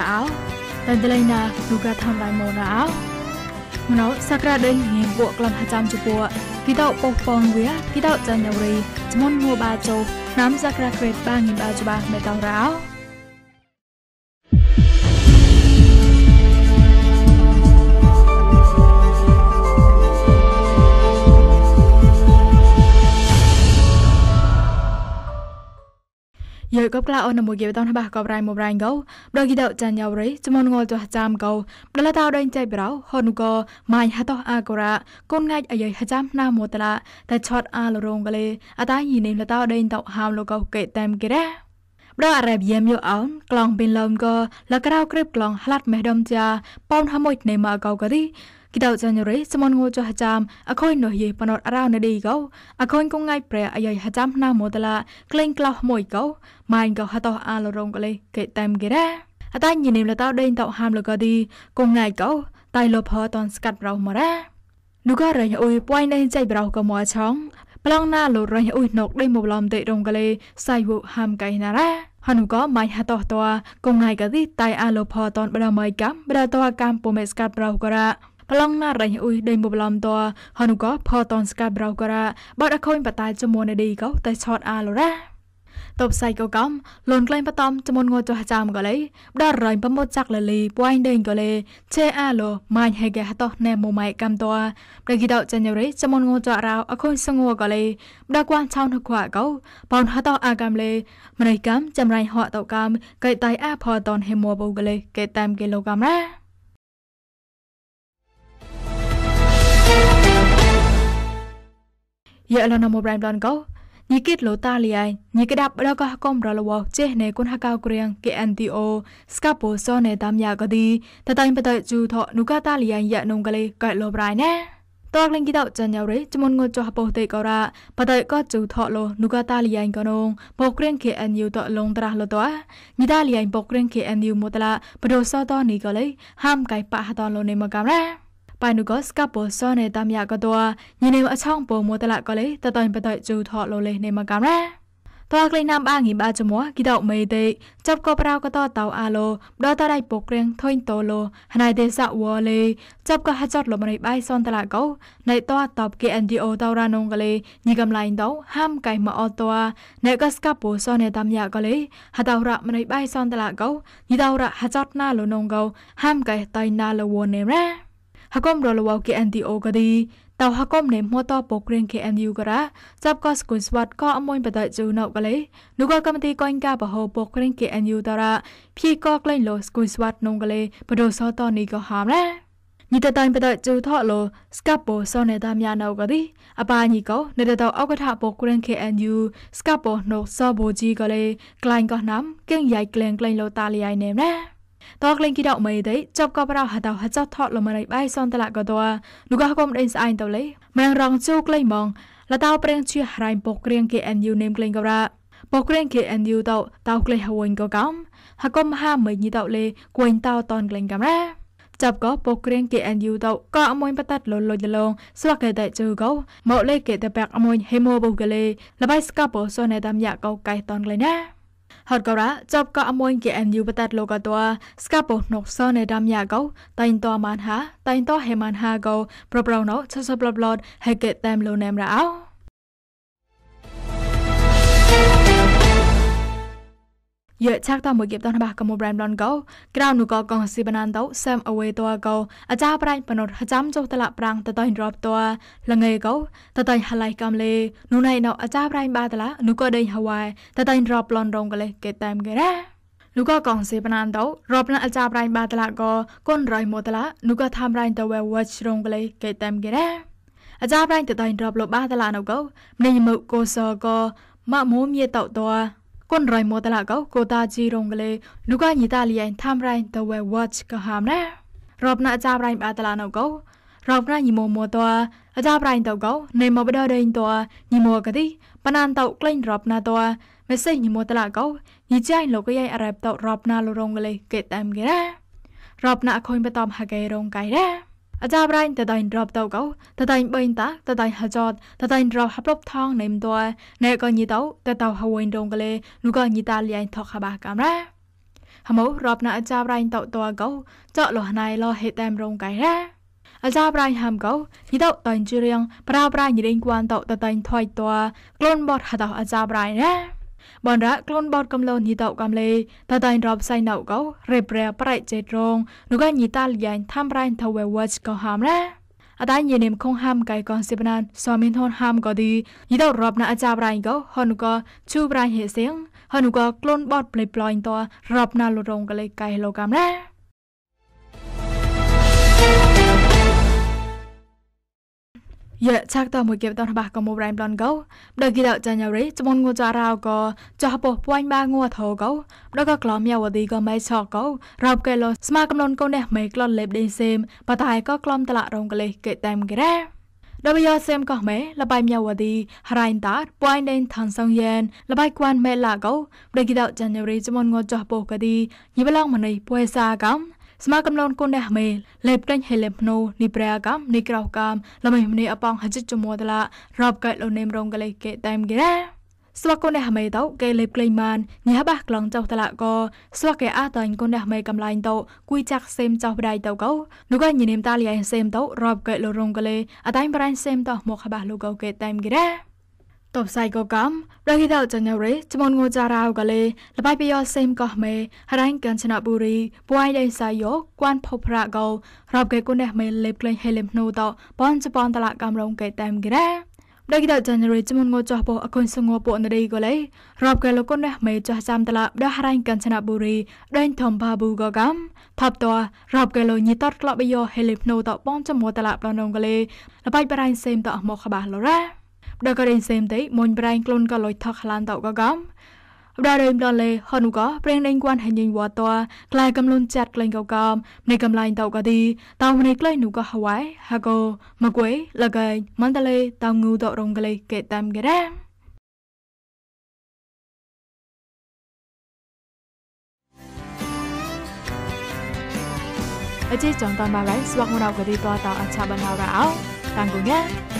រអោតែដលៃណានូកាធ្វើបានមករអោម្នោសក្តាដេញងៀងពួកក្លំអាចារ្យជពួរគីតោប៉ុពងវាគីតោចានដរីជំនងួរបាចោណាំសក្តាក្រេតបាងៀងបាចបាមេតោរោនៅកបក្លាអូនមួយគេបតនបាកបរៃមករៃកោប្រគិតចាញ់យ៉ាវរៃចមនងលចចាំកោដលតាដេញចៃប្រោហនុកោម៉ៃហតោអាកូរ៉ាកូនងាច់អាយហចាំណាមតឡាតែឆតអាលរងកលេអតាយីនេលតាដេញតោហាមលកោកេតែមគេរ៉ាប្រអរ៉ាបៀមយោអោនក្លងពីលងកោលក្រៅក្រឹបក្លងហ្លាត់មេះដំជាប៉ោនហមួយនៃម៉ាកោកោទីគិតោចានរេសមនងូចហចាំអខូននោះយេបណតអរោណឌីកោអខូនកងងៃប្រែអាយហចាំណាមតឡាក្លែងក្លោះមួយកោម៉ៃកោហតោអាលរង កលេកេតាមគេរ៉ាអតាញញីនិមលតោដេងតោហាមលកោឌីកងងៃកោតៃលផតនស្កាត់រោមរ៉ានោះក៏រែងអ៊ុយពួយដេងចៃប្រោកោមោឆងប្លង់ណាលរែងអ៊ុយណុកដេងមកឡំតេរងកលេសៃវុហាមកៃណារ៉ាហនុកោម៉ៃហតោតោកងងៃកោឌីតៃអាលផតនបដមៃកំបដតោកំពុមេស្កាត់រោកោរ៉ាប្លង់ណារ៉ៃអ៊ុយដេញបបឡំតហនុកោផតនស្កាត់ប្រោការ៉ាបោតអខូនបតាចមួននេះកោតែឆតអាលរ៉ាតបសៃកោកំលូនក្លែងបតំចមុនងោចោះចាំកោលេបដរ៉ៃបំមត់ចាក់លលីពួយដេងកោលេឆេអាឡូម៉ាញ់ហេកេហតោណែមូម៉ៃកំតោប្រគិតោចាញ់រ៉េចមុនងោចោះរោអខុញសងោកោលេបដកួនឆោនហកោកោបោនហតោអាកំលេម្នៃកំចំរៃហោតោកំកៃតៃអាផតនហេមួបូកោលេកេតាមកេឡូកំរ៉ាយេឡនមប្រៃប្លនកោញីគិតលោតាលីៃញីក្តាប់រកកំរលវចេណេគុនហកោក្រៀង KNTO ស្កាពោសនេតាមយ៉ាកឌីតតៃបតជូថនុកតាលីៃយ៉ានងកលេកែលោប្រៃណេតកលេងគីតោចាញ់យោរេចមុនងចោះបោតេកោរាបតៃកោជូថលោនុកតាលីៃកោនងបោក្រៀង KNU តឡងត្រាស់លតោញីតាលីៃបោក្រៀង KNU មតឡាបដោសតនីកលេហាំកៃប៉ហតនលោនេមកកំរ៉ាปนุก็สกับปซอในตามยากตัวยินเนอช่องปโมตละก็เลยตะตอนปะตอยจูทอโลเลยในมากามแรตัวกลีนามอ่างหิบาจมัวกิดอกเมเตจับกบเราก็ต่อเตาอาโลดอตะได้ปกเรียงทอยโตโลหนายเดสะวอเลยจับก็ฮัจอดลมในใบซอนตละเกาในตัวตอบเกนดีโอตารานงก็เลยยีกำไลเตาห้ามไก่มาออตัวในก็สกับปซอในตามยาก็เลยฮัตาระมในใบซอนตละเกายีตาระฮัจอดหน้าโลนงเกาห้ามไก่ตอยนาโลวอนเนแร hakom rolwa ke NDO gadi taw hakom ne mota pokren ke NU gara sab ka skun swat ka amoin bata ju nau gale nuga kamati koin ka baho pokren ke NU tara phi ko klein lo skun swat nong gale bodo so to ni ko ham la ញីតតៃបតជូថោលស្កាប់ពោសនេតាមាណៅកទីអបាញីកោនេតតអកថាពោក្រែង KNU ស្កាប់ពោណូសបូជីកលេក្លែងកោណាំគិងយ៉ៃក្លែងក្លែងលោតាលីយ៉ៃណេមណាតក្លែងគីដៅមិនទេចប់ក៏ប្រៅហតៅហចថតលមរៃបៃសនតលកតោលូកាគុំដេញស្អែងទៅលេម៉ែងរងជូក្លែងបងលតៅប្រេងជាហរៃពុកគ្រៀង KNU នេមក្លែងក៏រ៉ាពុកគ្រៀង KNU តៅតៅក្លែងហវិញក៏កំហកុំហាមិនញីតៅលេគួយតៅតនក្លែងកំរ៉ាចាប់ក៏ពុកគ្រៀង KNU តៅក៏អមួយបតាត់លលុយលងស្លាក់កែតែជូកោមកលេកែតែបាក់អមួយហេម៉ូបូកលេលបៃស្កាបោសនេតាមយ៉ាកោកៃតនក្លែងណាហតករចប់កអមួយគេអនយូបតាត់លោកតោស្កាពោណុកសនេដាមយ៉ាកោតៃតោម៉ានហាតៃតោហេម៉ានហាកោប្រប្រណោឆសប្លប្លតហេកេតាមលូនេមរ៉ោយេឆាក់តមកគៀបតនបះកមុប្រែមឡនកោក្រៅនូកោកងស៊ីបណានតោសាមអវេតោកោអាចារប្រាញ់បណុតហចាំចុះតលប្រាំងតតៃរបតោលងៃកោតតៃហឡៃកំលេនូណៃណោអាចារប្រាញ់បាតឡានូកោដេហវ៉ៃតតៃរបឡនរងកលេកេតាមកេរ៉ានូកោកងស៊ីបណានតោរបណអាចារប្រាញ់បាតឡាកោកុនរៃមោតឡានូកោថាំរៃតវេវ៉ាច់រងកលេកេតាមកេរ៉ាអាចារប្រាញ់តតៃរបលបាតឡាណូកោមនីមុកោសកោម៉ាក់មូមៀតោតោกุนรอยมัวตะละกอโกตาจีรงกะเลนูกะญีตาลีไอทามไรตะเววอชกะหามนะรอบนาอาจารย์ไรบาตะละนอกอรอบนาญีมัวมัวตออาจารย์ไรตอกอในมอบดอเดินตอญีมัวกะติปนันตอกลิ้นรอบนาตอเมเซญีมัวตะละกอญีใจโลกะยายอะไรตอรอบนาลรงกะเลเกตแอมกะนะรอบนาคอยไปตอมหะเกรงไกนะอาจารย์ไรแต่ได้รอบเต้าเกาแต่ได้เบินตาแต่ได้หาจอดแต่ได้รอบฮับรบทองในมตัวในก็ยีเต้าแต่เต้าฮาวินดงกันเลยนูก็ยีตาเลียนทอกขบากามแร่ហមោរອບណាអាចារ្យរៃតោតោកោចកលោះណៃលោហេតាមរងកៃរ៉ាអាចារ្យរៃហាំកោញីតោតៃជិរៀងប្រាប្រាញីរិងគួនតោតតៃថួយតោក្លូនបតហតោអាចារ្យរៃរ៉ាបនរៈខ្លួនបតកំលោញីតោកំលេតតៃរອບសៃណៅកោរេប្រែប្រៃចេត្រងនោះកញីតាលយ៉ាងថាំរៃថវេវ៉ចកោហាមរ៉ាអតាញីនិមខុងហាំកៃកនសិបណានសមីនហនហាំក៏ឌីយីតរອບណាអាចាប្រៃក៏ហនុក៏ជូប្រៃហេសៀងហនុក៏ក្លូនបតប្លេប្លាញ់តរອບណាលរងក៏លេកៃលោកំណាយេឆាក់តមួយគៀបតរបស់កមូរ៉ៃប្លន់កោដកីដចាញ់រីចមនងូចារោកោចោះពោះពួយបាងូថោកោដកក្លោមយ៉ាវឌីកោម៉ៃឆោកោរោបកែលោស្មាកំលូនកោនេះម៉ៃក្លន់លេបដេសេមបតាយកោក្លំតឡារងកលេសកេតែមក្រែដបយ៉ាសេមកោម៉ែលបៃមយ៉ាវឌីរ៉ៃតាតពួយដេនឋានសងយ៉ែនលបៃគួនម៉ែឡាកោដកីដចាញ់រីចមនងូចោះពោះកឌីយីបឡងម៉ណៃពួយសាកំស្មាកំឡូនគុនដែរមេលេបដេញហេលេមណូនីប្រែកំនីក្រោកំលំមីអប៉ងហចិតចមួតឡារອບកែលូនេមរងកលេកេតែមគេណាស្វកូនដែរមេតោកែលេបក្លេម៉ានញ៉ាបះក្លងចោតឡាកោស្វកែអាតាញ់គុនដែរមេកំឡាញ់តោគួយចាក់សេមចោបដៃតោកោនោះក៏ញនេមតាលីឯសេមតោរອບកែលូរងកលេអតាញ់ប្រាញ់សេមតោមកបះលូកោកេតែមគេណាតបសៃកកំរកីតោចញ្ញរេចមនងូចារោកលេលបៃប្រយោសេមកោះមេរ៉ៃកានចនបុរីពួយដេសាយោគួនភពប្រាកោរបកេគុណេះមេលេបក្លែងហេលេមណូតបនចបនតឡាកំរងកេតាមក្រែដេកតចញ្ញរេចមនងូចោះពោអកុញសងោពនរីកលេរបកេលគុណេះមេចោះចាំតឡាដោះរ៉ៃកានចនបុរីដេញធំបាប៊ូកកំថបតរបកេលញីតតក្លបយោហេលេមណូតបនចមោតឡាប្រណងកលេលបៃប្រៃសេមតអមកបាសលរ៉ាដល់ក៏រិញសេមទៅមុនប្រែងខ្លួនក៏លុយថកខ្លានតោក៏កំដល់រឹមដល់លេហនុក៏ប្រេងដេញគួនហញញវតក្លែកំលូនចាត់ក្លែងកោកំនៃកំឡែងតោក៏ទីតោមនៃក្លែងនុក៏ហវ៉ៃហកោមកួយលកែងមន្តលេតោងូតរងក្លែងកេតាមគេរ៉ាអជាចងតនបាឡៃស្វាក់មរោក៏ទីតោតោអច្ឆបណ្ណរោតាំងគង៉ា